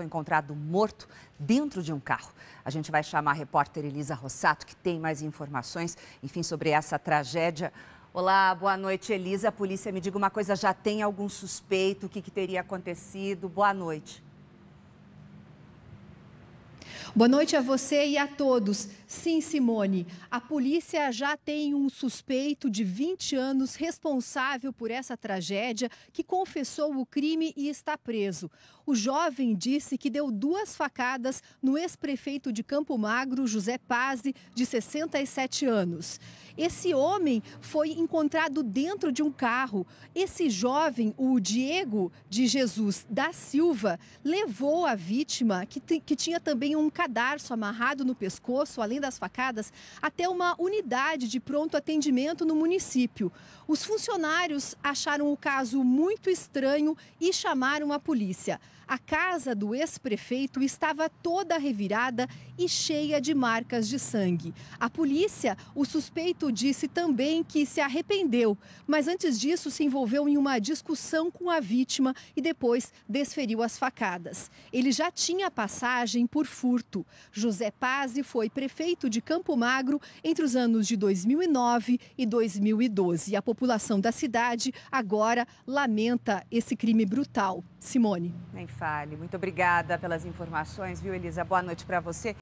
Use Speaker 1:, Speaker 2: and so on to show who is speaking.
Speaker 1: foi encontrado morto dentro de um carro. A gente vai chamar a repórter Elisa Rossato, que tem mais informações, enfim, sobre essa tragédia. Olá, boa noite, Elisa. A polícia, me diga uma coisa, já tem algum suspeito? O que, que teria acontecido? Boa noite.
Speaker 2: Boa noite a você e a todos. Sim, Simone. A polícia já tem um suspeito de 20 anos responsável por essa tragédia que confessou o crime e está preso. O jovem disse que deu duas facadas no ex-prefeito de Campo Magro, José Pazzi, de 67 anos. Esse homem foi encontrado dentro de um carro. Esse jovem, o Diego de Jesus da Silva, levou a vítima, que, que tinha também um cadarço amarrado no pescoço, além das facadas, até uma unidade de pronto atendimento no município. Os funcionários acharam o caso muito estranho e chamaram a polícia. A casa do ex-prefeito estava toda revirada e cheia de marcas de sangue. A polícia, o suspeito disse também que se arrependeu, mas antes disso se envolveu em uma discussão com a vítima e depois desferiu as facadas. Ele já tinha passagem por furto. José Pazzi foi prefeito prefeito de Campo Magro entre os anos de 2009 e 2012. A população da cidade agora lamenta esse crime brutal. Simone. Nem fale. Muito obrigada
Speaker 1: pelas informações, viu, Elisa? Boa noite para você.